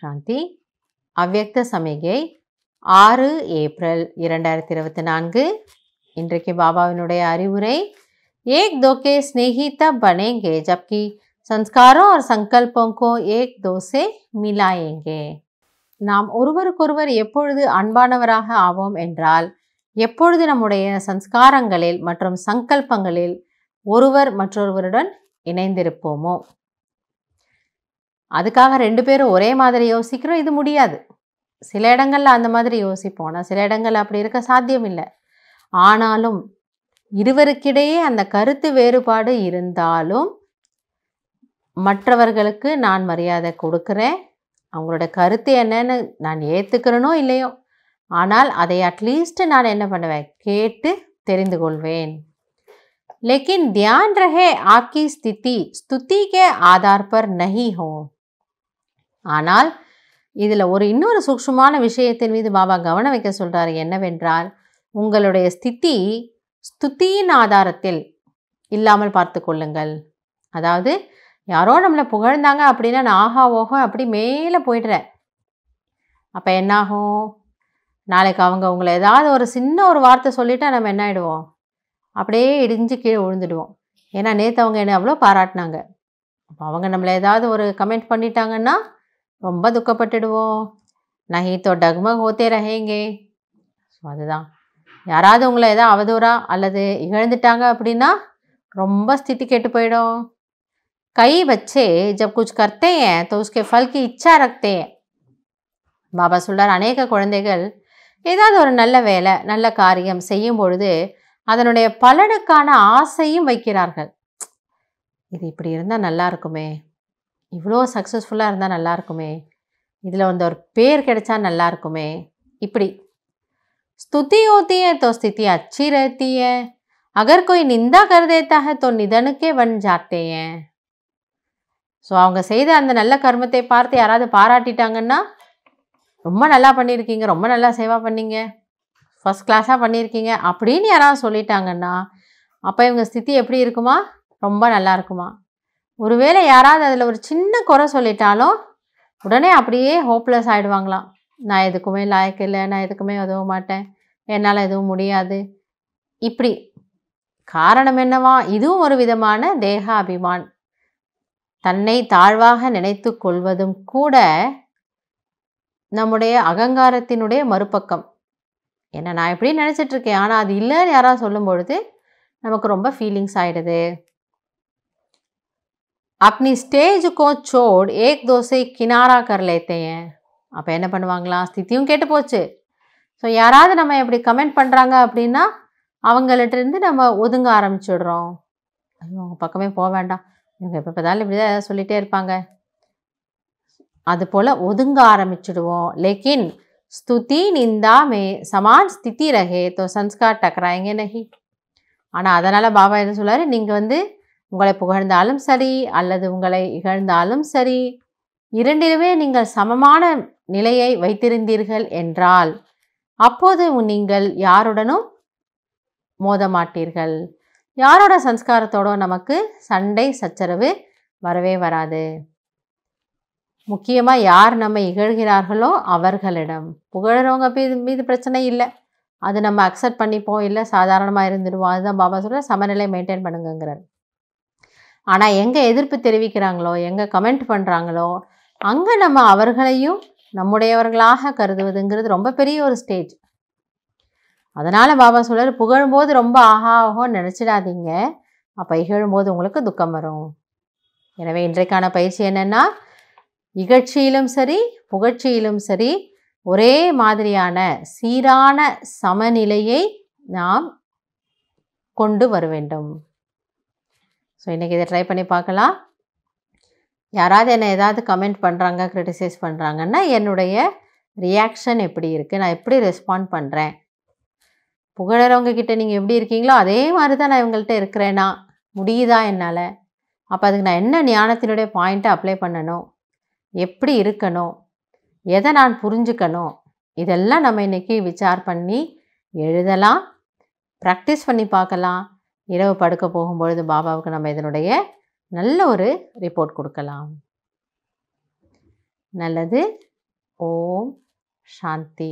சாந்தி அவ்வக்த சமிகை ஆறு ஏப்ரல் இரண்டாயிரத்தி இருபத்தி நான்கு இன்றைக்கு பாபாவினுடைய அறிவுரை ஏக் தோகே ஸ்னேகி பனேங்கே ஜப்கி சன்ஸ்காரம் ஒரு சங்கல்பங்கோ ஏக் தோசே மிலாயேங்கே நாம் ஒருவருக்கொருவர் எப்பொழுது அன்பானவராக ஆவோம் என்றால் எப்பொழுது நம்முடைய சன்ஸ்காரங்களில் மற்றும் சங்கல்பங்களில் ஒருவர் மற்றொருவருடன் இணைந்திருப்போமோ அதுக்காக ரெண்டு பேரும் ஒரே மாதிரி யோசிக்கிறோம் இது முடியாது சில இடங்களில் அந்த மாதிரி யோசிப்போம் ஆனால் சில இடங்கள் அப்படி இருக்க சாத்தியம் இல்லை ஆனாலும் இருவருக்கிடையே அந்த கருத்து வேறுபாடு இருந்தாலும் மற்றவர்களுக்கு நான் மரியாதை கொடுக்குறேன் அவங்களோட கருத்து என்னன்னு நான் ஏற்றுக்கிறனோ இல்லையோ ஆனால் அதை அட்லீஸ்ட்டு நான் என்ன பண்ணுவேன் கேட்டு தெரிந்து கொள்வேன் லேக்கின் தியான் ரஹே ஆக்கி ஸ்தித்தி स्तुति ஆதார்பர் आधार ஹோம் ஆனால் இதில் ஒரு இன்னொரு சூக்ஷமான விஷயத்தின் மீது பாபா கவனம் வைக்க சொல்கிறார் என்னவென்றால் உங்களுடைய ஸ்தித்தி ஸ்துதியின் ஆதாரத்தில் இல்லாமல் பார்த்து கொள்ளுங்கள் அதாவது யாரோ நம்மளை புகழ்ந்தாங்க அப்படின்னா நான் ஆகா ஓகோ அப்படி மேலே போயிடுறேன் அப்போ என்னாகும் நாளைக்கு அவங்க உங்களை ஏதாவது ஒரு சின்ன ஒரு வார்த்தை சொல்லிவிட்டு நம்ம என்ன ஆகிடுவோம் அப்படியே இடிஞ்சு கீழே விழுந்துடுவோம் ஏன்னா நேற்று அவங்க என்ன அவ்வளோ பாராட்டினாங்க அப்போ அவங்க நம்மளை ஏதாவது ஒரு கமெண்ட் பண்ணிட்டாங்கன்னா ரொம்ப துக்கப்பட்டுடுவோம் தோ டக்மக் ஓத்தே ரஹேங்கே ஸோ அதுதான் யாராவது உங்களை எதாவது அவதூறா அல்லது இகழ்ந்துட்டாங்க அப்படின்னா ரொம்ப ஸ்தித்தி கெட்டு போயிடும் கை வச்சே ஜப் குச் கர்த்தே தோ உஸ்கே ஃபல்கி இச்சா ரக்தேன் பாபா சொல்கிறார் அநேக குழந்தைகள் ஏதாவது ஒரு நல்ல வேலை நல்ல காரியம் செய்யும் பொழுது அதனுடைய பலனுக்கான ஆசையும் வைக்கிறார்கள் இது இப்படி இருந்தால் நல்லா இருக்குமே இவ்வளோ சக்ஸஸ்ஃபுல்லாக இருந்தால் நல்லாயிருக்குமே இதில் வந்து ஒரு பேர் கிடைச்சா நல்லாயிருக்குமே இப்படி ஸ்துதி ஓத்திய தோ ஸ்தித்தி स्थिति अच्छी रहती है अगर कोई निंदा कर देता ஸோ அவங்க செய்த அந்த நல்ல கர்மத்தை பார்த்து யாராவது பாராட்டிட்டாங்கன்னா ரொம்ப நல்லா பண்ணியிருக்கீங்க ரொம்ப நல்லா சேவா பண்ணீங்க ஃபஸ்ட் கிளாஸாக பண்ணியிருக்கீங்க அப்படின்னு யாராவது சொல்லிட்டாங்கன்னா அப்போ இவங்க ஸ்திதி எப்படி இருக்குமா ரொம்ப நல்லா இருக்குமா ஒருவேளை யாராவது அதில் ஒரு சின்ன குறை சொல்லிட்டாலும் உடனே அப்படியே ஹோப்லெஸ் ஆகிடுவாங்களாம் நான் எதுக்குமே லாயக்கு இல்லை நான் எதுக்குமே உதவ மாட்டேன் என்னால் எதுவும் முடியாது இப்படி காரணம் என்னவா இதுவும் ஒரு விதமான தேகாபிமான் தன்னை தாழ்வாக நினைத்து கொள்வதும் கூட நம்முடைய அகங்காரத்தினுடைய மறுபக்கம் என்ன நான் எப்படி நினச்சிட்ருக்கேன் ஆனால் அது இல்லைன்னு யாராவது சொல்லும் பொழுது நமக்கு ரொம்ப ஃபீலிங்ஸ் ஆகிடுது அப்படி ஸ்டேஜுக்கும் கோ छोड़ தோசை கினாரா से किनारा அப்போ என்ன பண்ணுவாங்களா ஸ்தித்தியும் கேட்டு போச்சு ஸோ யாராவது நம்ம எப்படி கமெண்ட் பண்ணுறாங்க அப்படின்னா அவங்கள்ட்டேருந்து நம்ம ஒதுங்க ஆரம்பிச்சிடுறோம் ஐயோ அவங்க பக்கமே போக வேண்டாம் இவங்க எப்போ பார்த்தாலும் இப்படி தான் சொல்லிகிட்டே இருப்பாங்க அது போல் ஒதுங்க ஆரம்பிச்சிடுவோம் லேக்கின் ஸ்துதி நிந்தா சமான் ஸ்திதி ரகே தோ சன்ஸ்கார் டக்கராயங்க நகி ஆனால் அதனால் பாபா என்ன சொல்லார் நீங்கள் வந்து உங்களை புகழ்ந்தாலும் சரி அல்லது உங்களை இகழ்ந்தாலும் சரி இரண்டிலுமே நீங்கள் சமமான நிலையை வைத்திருந்தீர்கள் என்றால் அப்போது நீங்கள் யாருடனும் மோத மாட்டீர்கள் யாரோட சன்ஸ்காரத்தோட நமக்கு சண்டை சச்சரவு வரவே வராது முக்கியமாக யார் நம்ம இகழ்கிறார்களோ அவர்களிடம் புகழறவங்க மீது மீது பிரச்சனை இல்லை அது நம்ம அக்செப்ட் பண்ணிப்போம் இல்லை சாதாரணமாக இருந்துடுவோம் அதுதான் பாபா சொல்கிற சமநிலை மெயின்டைன் பண்ணுங்கிறார் ஆனால் எங்கே எதிர்ப்பு தெரிவிக்கிறாங்களோ எங்கே கமெண்ட் பண்ணுறாங்களோ அங்கே நம்ம அவர்களையும் நம்முடையவர்களாக கருதுவதுங்கிறது ரொம்ப பெரிய ஒரு ஸ்டேஜ் அதனால் பாபா சொல்கிறார் புகழும்போது ரொம்ப ஆஹா ஆகோன்னு நினச்சிடாதீங்க அப்போ இகழும்போது உங்களுக்கு துக்கம் வரும் எனவே இன்றைக்கான பயிற்சி என்னென்னா இகழ்ச்சியிலும் சரி புகழ்ச்சியிலும் சரி ஒரே மாதிரியான சீரான சமநிலையை நாம் கொண்டு வர வேண்டும் ஸோ இன்றைக்கி இதை ட்ரை பண்ணி பார்க்கலாம் யாராவது என்னை ஏதாவது கமெண்ட் பண்ணுறாங்க க்ரிட்டிசைஸ் பண்ணுறாங்கன்னா என்னுடைய ரியாக்ஷன் எப்படி இருக்குது நான் எப்படி ரெஸ்பாண்ட் பண்ணுறேன் புகழறவங்க கிட்டே நீங்கள் எப்படி இருக்கீங்களோ அதே மாதிரி தான் நான் இவங்கள்ட்ட இருக்கிறேன்னா முடியுதா என்னால் அப்போ அதுக்கு நான் என்ன ஞானத்தினுடைய பாயிண்ட்டை அப்ளை பண்ணணும் எப்படி இருக்கணும் எதை நான் புரிஞ்சுக்கணும் இதெல்லாம் நம்ம இன்றைக்கி விசார் பண்ணி எழுதலாம் ப்ராக்டிஸ் பண்ணி பார்க்கலாம் இரவு படுக்க போகும்பொழுது பாபாவுக்கு நம்ம இதனுடைய நல்ல ஒரு ரிப்போர்ட் கொடுக்கலாம் நல்லது ஓம் சாந்தி